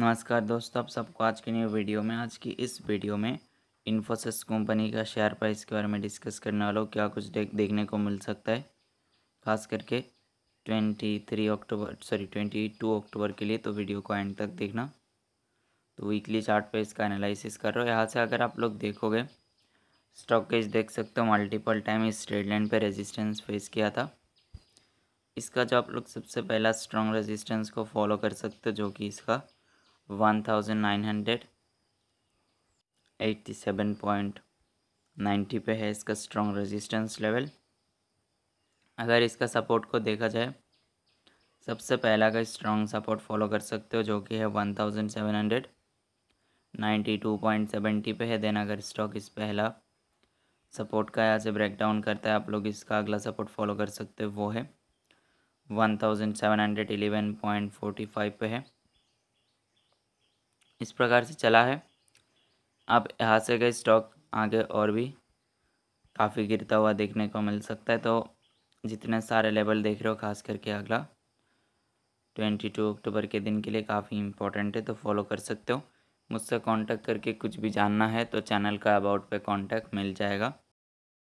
नमस्कार दोस्तों आप सबको आज की न्यू वीडियो में आज की इस वीडियो में इन्फोसिस कंपनी का शेयर प्राइस के बारे में डिस्कस करने वाला हूँ क्या कुछ देख देखने को मिल सकता है खास करके twenty three October sorry twenty two October के लिए तो वीडियो को एंड तक देखना तो वीकली चार्ट पे इसका एनालिसिस कर रहा हो यहाँ से अगर आप लोग देखोगे स्टॉकेज देख सकते हो मल्टीपल टाइम इस ट्रेड लाइन पर रेजिस्टेंस फेस किया था इसका जो आप लोग सबसे पहला स्ट्रॉन्ग रेजिस्टेंस को फॉलो कर सकते हो जो कि इसका one thousand nine hundred eighty seven point ninety पे है इसका स्ट्रॉन्ग रेजिस्टेंस लेवल अगर इसका सपोर्ट को देखा जाए सबसे पहला का स्ट्रॉन्ग सपोर्ट फॉलो कर सकते हो जो कि है one thousand seven hundred ninety two point seventy पे है देन अगर स्टॉक इस पहला सपोर्ट का यहाँ से ब्रेक डाउन करता है आप लोग इसका अगला सपोर्ट फॉलो कर सकते हो वो है one thousand seven hundred point five पे है इस प्रकार से चला है अब यहाँ से गए स्टॉक आगे और भी काफ़ी गिरता हुआ देखने को मिल सकता है तो जितने सारे लेवल देख रहे हो खास करके अगला ट्वेंटी टू अक्टूबर के दिन के लिए काफ़ी इंपॉर्टेंट है तो फॉलो कर सकते हो मुझसे कांटेक्ट करके कुछ भी जानना है तो चैनल का अबाउट पे कांटेक्ट मिल जाएगा